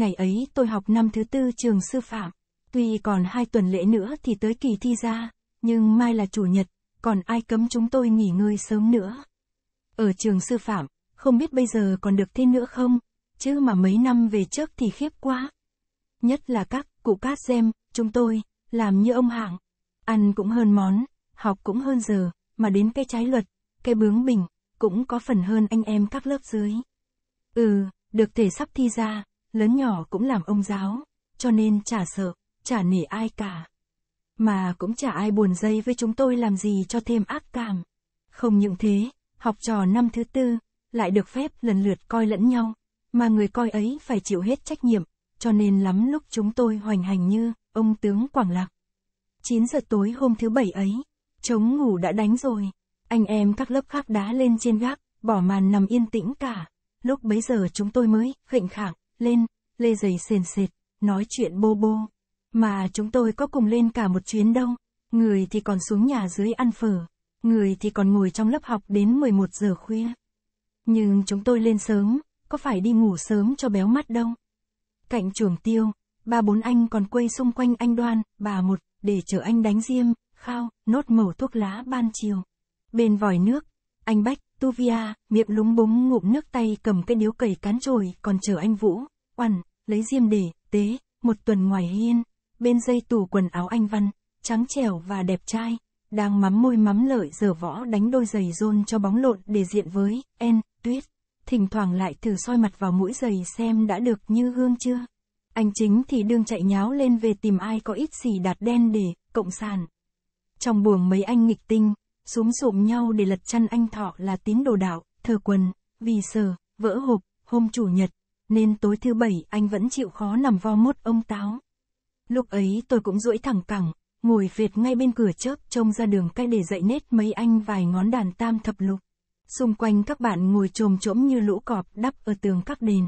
Ngày ấy tôi học năm thứ tư trường sư phạm. Tuy còn hai tuần lễ nữa thì tới kỳ thi ra, nhưng mai là chủ nhật, còn ai cấm chúng tôi nghỉ ngơi sớm nữa. Ở trường sư phạm, không biết bây giờ còn được thế nữa không, chứ mà mấy năm về trước thì khiếp quá. Nhất là các cụ cát xem, chúng tôi, làm như ông hạng. Ăn cũng hơn món, học cũng hơn giờ, mà đến cái trái luật, cái bướng bình cũng có phần hơn anh em các lớp dưới. Ừ, được thể sắp thi ra, lớn nhỏ cũng làm ông giáo, cho nên chả sợ, chả nể ai cả. Mà cũng chả ai buồn dây với chúng tôi làm gì cho thêm ác cảm. Không những thế, học trò năm thứ tư, lại được phép lần lượt coi lẫn nhau, mà người coi ấy phải chịu hết trách nhiệm, cho nên lắm lúc chúng tôi hoành hành như, ông tướng Quảng Lạc. 9 giờ tối hôm thứ bảy ấy, chống ngủ đã đánh rồi, anh em các lớp khác đá lên trên gác, bỏ màn nằm yên tĩnh cả, lúc bấy giờ chúng tôi mới, khệnh khạng, lên, lê giày sền sệt, nói chuyện bô bô. Mà chúng tôi có cùng lên cả một chuyến đâu, người thì còn xuống nhà dưới ăn phở, người thì còn ngồi trong lớp học đến 11 giờ khuya. Nhưng chúng tôi lên sớm, có phải đi ngủ sớm cho béo mắt đâu. Cạnh chuồng tiêu, ba bốn anh còn quây xung quanh anh đoan, bà một, để chở anh đánh diêm, khao, nốt mẩu thuốc lá ban chiều. Bên vòi nước, anh Bách, Tuvia, miệng lúng búng ngụm nước tay cầm cái điếu cầy cán trồi còn chờ anh Vũ, oằn, lấy diêm để, tế, một tuần ngoài hiên, bên dây tủ quần áo anh Văn, trắng trẻo và đẹp trai, đang mắm môi mắm lợi dở võ đánh đôi giày rôn cho bóng lộn để diện với, en, tuyết. Thỉnh thoảng lại thử soi mặt vào mũi giày xem đã được như gương chưa. Anh chính thì đương chạy nháo lên về tìm ai có ít xì đạt đen để, cộng sản. Trong buồng mấy anh nghịch tinh, xuống sụm nhau để lật chăn anh thọ là tín đồ đạo, thờ quần, vì sờ, vỡ hộp, hôm chủ nhật, nên tối thứ bảy anh vẫn chịu khó nằm vo mốt ông táo. Lúc ấy tôi cũng duỗi thẳng cẳng, ngồi việt ngay bên cửa chớp trông ra đường cách để dậy nết mấy anh vài ngón đàn tam thập lục. Xung quanh các bạn ngồi trồm trỗm như lũ cọp đắp ở tường các đền.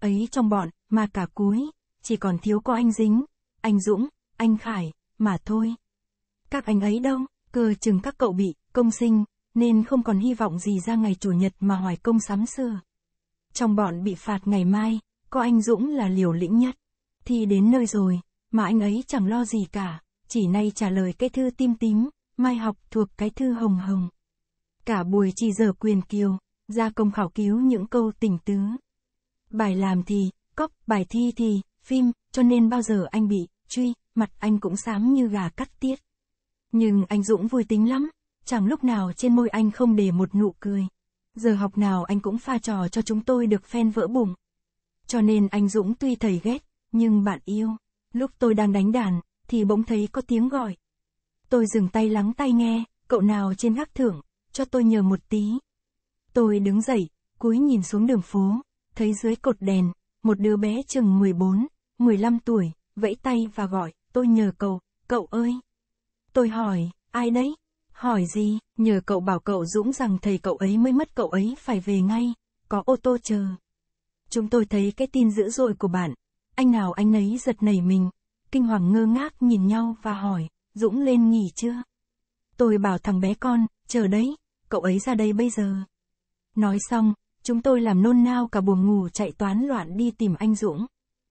Ấy trong bọn, mà cả cuối, chỉ còn thiếu có anh Dính, anh Dũng, anh Khải, mà thôi. Các anh ấy đâu, cơ chừng các cậu bị, công sinh, nên không còn hy vọng gì ra ngày Chủ nhật mà hoài công sắm sửa. Trong bọn bị phạt ngày mai, có anh Dũng là liều lĩnh nhất. thì đến nơi rồi, mà anh ấy chẳng lo gì cả, chỉ nay trả lời cái thư tim tím, mai học thuộc cái thư hồng hồng. Cả buổi chỉ giờ quyền kiều, ra công khảo cứu những câu tình tứ. Bài làm thì, cóc, bài thi thì, phim, cho nên bao giờ anh bị, truy, mặt anh cũng xám như gà cắt tiết. Nhưng anh Dũng vui tính lắm, chẳng lúc nào trên môi anh không để một nụ cười giờ học nào anh cũng pha trò cho chúng tôi được phen vỡ bụng. Cho nên anh Dũng tuy thầy ghét, nhưng bạn yêu. Lúc tôi đang đánh đàn, thì bỗng thấy có tiếng gọi. Tôi dừng tay lắng tai nghe, cậu nào trên gác thưởng, cho tôi nhờ một tí. Tôi đứng dậy, cúi nhìn xuống đường phố, thấy dưới cột đèn, một đứa bé chừng 14, 15 tuổi, vẫy tay và gọi, tôi nhờ cậu, cậu ơi. Tôi hỏi, ai đấy? Hỏi gì, nhờ cậu bảo cậu Dũng rằng thầy cậu ấy mới mất cậu ấy phải về ngay, có ô tô chờ. Chúng tôi thấy cái tin dữ dội của bạn, anh nào anh ấy giật nảy mình, kinh hoàng ngơ ngác nhìn nhau và hỏi, Dũng lên nghỉ chưa? Tôi bảo thằng bé con, chờ đấy, cậu ấy ra đây bây giờ. Nói xong, chúng tôi làm nôn nao cả buồng ngủ chạy toán loạn đi tìm anh Dũng.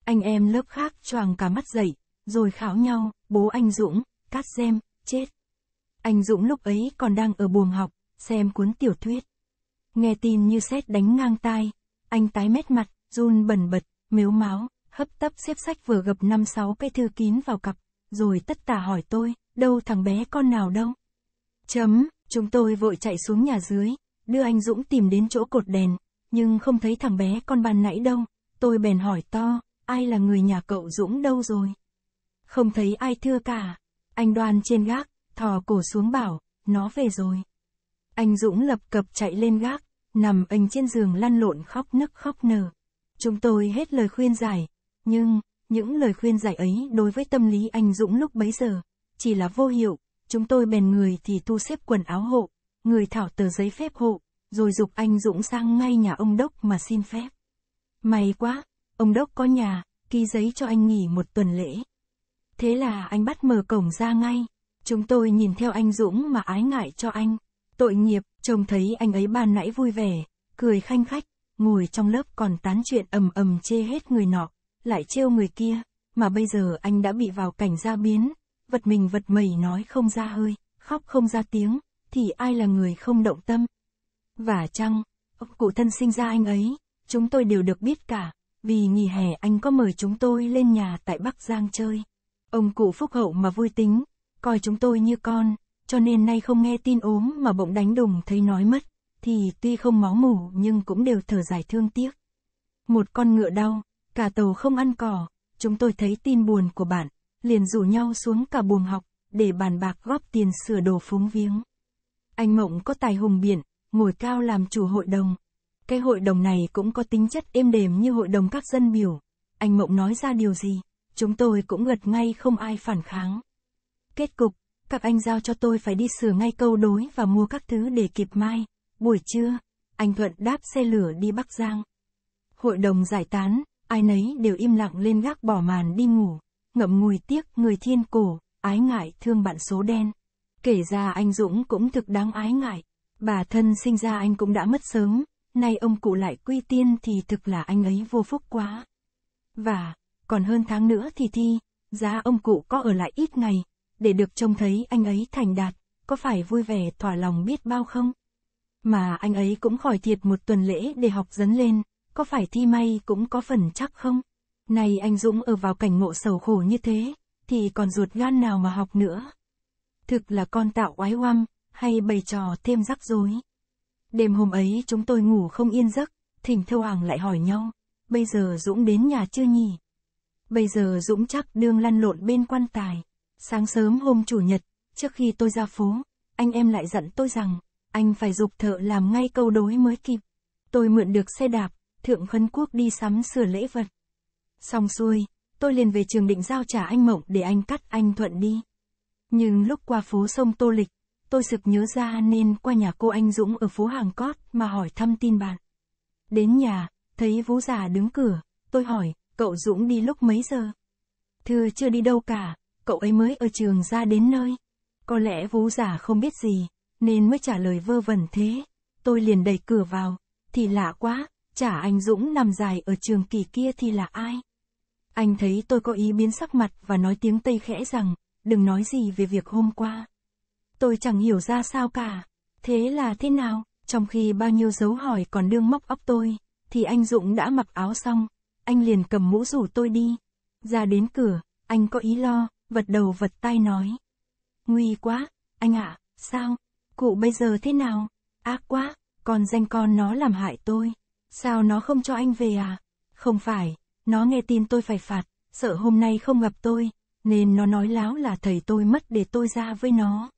Anh em lớp khác choàng cả mắt dậy, rồi kháo nhau, bố anh Dũng, cắt xem, chết. Anh Dũng lúc ấy còn đang ở buồng học, xem cuốn tiểu thuyết. Nghe tin như sét đánh ngang tai, anh tái mét mặt, run bẩn bật, mếu máu, hấp tấp xếp sách vừa gập năm sáu cái thư kín vào cặp, rồi tất tả hỏi tôi, đâu thằng bé con nào đâu. Chấm, chúng tôi vội chạy xuống nhà dưới, đưa anh Dũng tìm đến chỗ cột đèn, nhưng không thấy thằng bé con ban nãy đâu, tôi bèn hỏi to, ai là người nhà cậu Dũng đâu rồi? Không thấy ai thưa cả, anh đoan trên gác, thò cổ xuống bảo, nó về rồi. Anh Dũng lập cập chạy lên gác, nằm anh trên giường lăn lộn khóc nức khóc nở. Chúng tôi hết lời khuyên giải, nhưng, những lời khuyên giải ấy đối với tâm lý anh Dũng lúc bấy giờ, chỉ là vô hiệu, chúng tôi bèn người thì thu xếp quần áo hộ, người thảo tờ giấy phép hộ, rồi dục anh Dũng sang ngay nhà ông Đốc mà xin phép. May quá, ông Đốc có nhà, ký giấy cho anh nghỉ một tuần lễ. Thế là anh bắt mở cổng ra ngay. Chúng tôi nhìn theo anh Dũng mà ái ngại cho anh. Tội nghiệp, trông thấy anh ấy ban nãy vui vẻ, cười khanh khách, ngồi trong lớp còn tán chuyện ầm ầm chê hết người nọ, lại trêu người kia, mà bây giờ anh đã bị vào cảnh ra biến, vật mình vật mẩy nói không ra hơi, khóc không ra tiếng, thì ai là người không động tâm? Và chăng, ông cụ thân sinh ra anh ấy, chúng tôi đều được biết cả, vì nghỉ hè anh có mời chúng tôi lên nhà tại Bắc Giang chơi. Ông cụ phúc hậu mà vui tính, coi chúng tôi như con, cho nên nay không nghe tin ốm mà bỗng đánh đùng thấy nói mất, thì tuy không máu mủ nhưng cũng đều thở dài thương tiếc. Một con ngựa đau, cả tàu không ăn cỏ, chúng tôi thấy tin buồn của bạn, liền rủ nhau xuống cả buồng học, để bàn bạc góp tiền sửa đồ phúng viếng. Anh Mộng có tài hùng biển, ngồi cao làm chủ hội đồng. Cái hội đồng này cũng có tính chất êm đềm như hội đồng các dân biểu. Anh Mộng nói ra điều gì, chúng tôi cũng gật ngay không ai phản kháng. Kết cục, các anh giao cho tôi phải đi sửa ngay câu đối và mua các thứ để kịp mai. Buổi trưa, anh Thuận đáp xe lửa đi Bắc Giang. Hội đồng giải tán, ai nấy đều im lặng lên gác bỏ màn đi ngủ, ngậm ngùi tiếc người thiên cổ, ái ngại thương bạn số đen. Kể ra anh Dũng cũng thực đáng ái ngại, bà thân sinh ra anh cũng đã mất sớm, nay ông cụ lại quy tiên thì thực là anh ấy vô phúc quá. Và, còn hơn tháng nữa thì thi, giá ông cụ có ở lại ít ngày, để được trông thấy anh ấy thành đạt, có phải vui vẻ thỏa lòng biết bao không? Mà anh ấy cũng khỏi thiệt một tuần lễ để học dấn lên, có phải thi may cũng có phần chắc không? Này anh Dũng ở vào cảnh ngộ sầu khổ như thế, thì còn ruột gan nào mà học nữa? Thực là con tạo oái oăm, hay bày trò thêm rắc rối. Đêm hôm ấy chúng tôi ngủ không yên giấc, thỉnh thâu hàng lại hỏi nhau, bây giờ Dũng đến nhà chưa nhỉ? Bây giờ Dũng chắc đương lăn lộn bên quan tài. Sáng sớm hôm chủ nhật, trước khi tôi ra phố, anh em lại dặn tôi rằng, anh phải dục thợ làm ngay câu đối mới kịp. Tôi mượn được xe đạp, thượng khấn quốc đi sắm sửa lễ vật. Xong xuôi, tôi liền về trường định giao trả anh Mộng để anh cắt anh Thuận đi. Nhưng lúc qua phố sông Tô Lịch, tôi sực nhớ ra nên qua nhà cô anh Dũng ở phố Hàng Cót mà hỏi thăm tin bạn. Đến nhà, thấy Vũ già đứng cửa, tôi hỏi, cậu Dũng đi lúc mấy giờ? Thưa chưa đi đâu cả, cậu ấy mới ở trường ra đến nơi. Có lẽ vú giả không biết gì, nên mới trả lời vơ vẩn thế. Tôi liền đẩy cửa vào, thì lạ quá, chả anh Dũng nằm dài ở trường kỳ kia thì là ai? Anh thấy tôi có ý biến sắc mặt và nói tiếng Tây khẽ rằng, đừng nói gì về việc hôm qua. Tôi chẳng hiểu ra sao cả. Thế là thế nào, trong khi bao nhiêu dấu hỏi còn đương móc óc tôi, thì anh Dũng đã mặc áo xong, anh liền cầm mũ rủ tôi đi. Ra đến cửa, anh có ý lo, vật đầu vật tai nói. Nguy quá, anh ạ, à, sao, cụ bây giờ thế nào, ác quá, còn danh con nó làm hại tôi, sao nó không cho anh về à? Không phải, nó nghe tin tôi phải phạt, sợ hôm nay không gặp tôi, nên nó nói láo là thầy tôi mất để tôi ra với nó.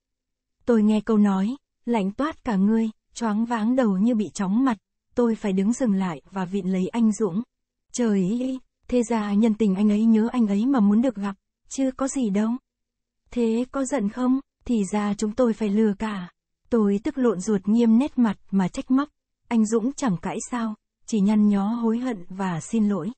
Tôi nghe câu nói, lạnh toát cả người, choáng váng đầu như bị chóng mặt, tôi phải đứng dừng lại và vịn lấy anh Dũng. Trời ơi, thế ra nhân tình anh ấy nhớ anh ấy mà muốn được gặp, chưa có gì đâu. Thế có giận không, thì ra chúng tôi phải lừa cả. Tôi tức lộn ruột nghiêm nét mặt mà trách móc, anh Dũng chẳng cãi sao, chỉ nhăn nhó hối hận và xin lỗi.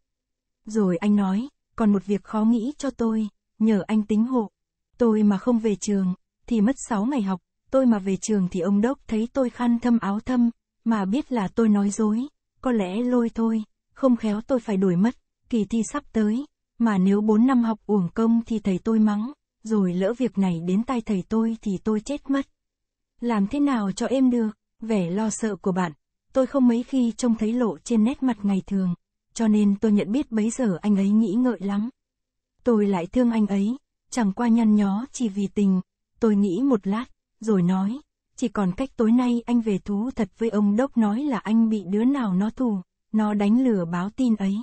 Rồi anh nói, còn một việc khó nghĩ cho tôi, nhờ anh tính hộ. Tôi mà không về trường, thì mất 6 ngày học, tôi mà về trường thì ông đốc thấy tôi khăn thâm áo thâm, mà biết là tôi nói dối, có lẽ lôi thôi, không khéo tôi phải đuổi mất, kỳ thi sắp tới, mà nếu 4 năm học uổng công thì thầy tôi mắng, rồi lỡ việc này đến tay thầy tôi thì tôi chết mất. Làm thế nào cho em được, vẻ lo sợ của bạn, tôi không mấy khi trông thấy lộ trên nét mặt ngày thường, cho nên tôi nhận biết bấy giờ anh ấy nghĩ ngợi lắm. Tôi lại thương anh ấy, chẳng qua nhăn nhó chỉ vì tình, tôi nghĩ một lát, rồi nói, chỉ còn cách tối nay anh về thú thật với ông đốc nói là anh bị đứa nào nó thù, nó đánh lừa báo tin ấy.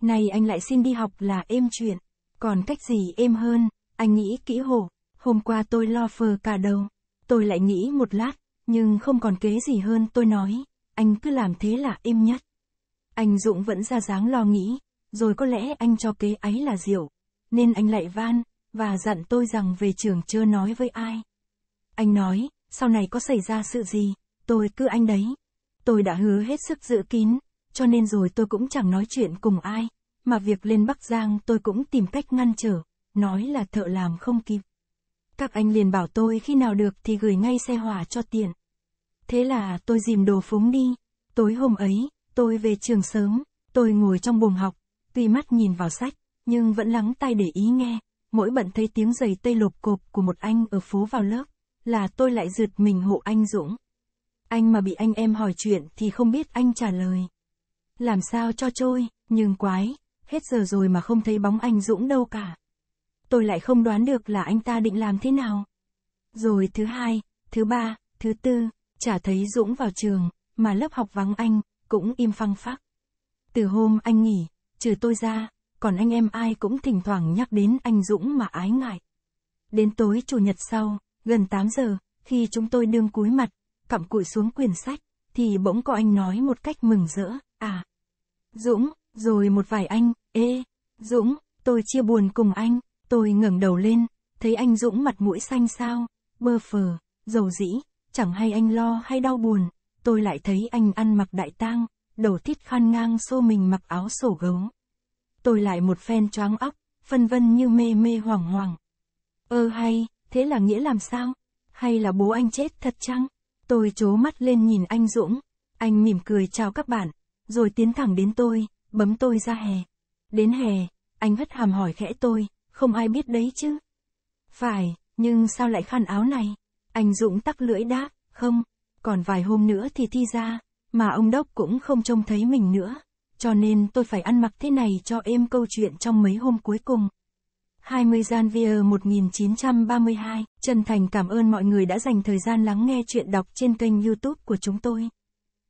Nay anh lại xin đi học là êm chuyện. Còn cách gì êm hơn, anh nghĩ kỹ hổ. Hôm qua tôi lo phờ cả đầu. Tôi lại nghĩ một lát, nhưng không còn kế gì hơn tôi nói. Anh cứ làm thế là êm nhất. Anh Dũng vẫn ra dáng lo nghĩ, rồi có lẽ anh cho kế ấy là diệu, Nên anh lại van, và dặn tôi rằng về trường chưa nói với ai. Anh nói, sau này có xảy ra sự gì, tôi cứ anh đấy. Tôi đã hứa hết sức giữ kín, cho nên rồi tôi cũng chẳng nói chuyện cùng ai, mà việc lên Bắc Giang tôi cũng tìm cách ngăn trở, nói là thợ làm không kịp. Các anh liền bảo tôi khi nào được thì gửi ngay xe hỏa cho tiện. Thế là tôi dìm đồ phúng đi, tối hôm ấy, tôi về trường sớm, tôi ngồi trong buồng học, tuy mắt nhìn vào sách, nhưng vẫn lắng tai để ý nghe, mỗi bận thấy tiếng giày tây lộp cộp của một anh ở phố vào lớp, là tôi lại rượt mình hộ anh Dũng. Anh mà bị anh em hỏi chuyện thì không biết anh trả lời làm sao cho trôi, nhưng quái, hết giờ rồi mà không thấy bóng anh Dũng đâu cả. Tôi lại không đoán được là anh ta định làm thế nào. Rồi thứ hai, thứ ba, thứ tư, chả thấy Dũng vào trường, mà lớp học vắng anh, cũng im phăng phắc. Từ hôm anh nghỉ, trừ tôi ra, còn anh em ai cũng thỉnh thoảng nhắc đến anh Dũng mà ái ngại. Đến tối chủ nhật sau, gần 8 giờ, khi chúng tôi đương cúi mặt, cặm cụi xuống quyển sách, thì bỗng có anh nói một cách mừng rỡ, à, Dũng, rồi một vài anh, ê, Dũng, tôi chia buồn cùng anh, tôi ngẩng đầu lên, thấy anh Dũng mặt mũi xanh sao, bơ phờ, dầu dĩ, chẳng hay anh lo hay đau buồn, tôi lại thấy anh ăn mặc đại tang, đầu tiết khăn ngang xô mình mặc áo sổ gấu. Tôi lại một phen choáng óc, phân vân như mê mê hoảng hoảng. Ơ hay, thế là nghĩa làm sao? Hay là bố anh chết thật chăng? Tôi chố mắt lên nhìn anh Dũng, anh mỉm cười chào các bạn rồi tiến thẳng đến tôi, bấm tôi ra hè. Đến hè, anh hất hàm hỏi khẽ tôi, không ai biết đấy chứ. Phải, nhưng sao lại khăn áo này? Anh Dũng tắc lưỡi đáp, không, còn vài hôm nữa thì thi ra, mà ông Đốc cũng không trông thấy mình nữa, cho nên tôi phải ăn mặc thế này cho êm câu chuyện trong mấy hôm cuối cùng. 20 Janvier 1932, chân thành cảm ơn mọi người đã dành thời gian lắng nghe chuyện đọc trên kênh youtube của chúng tôi.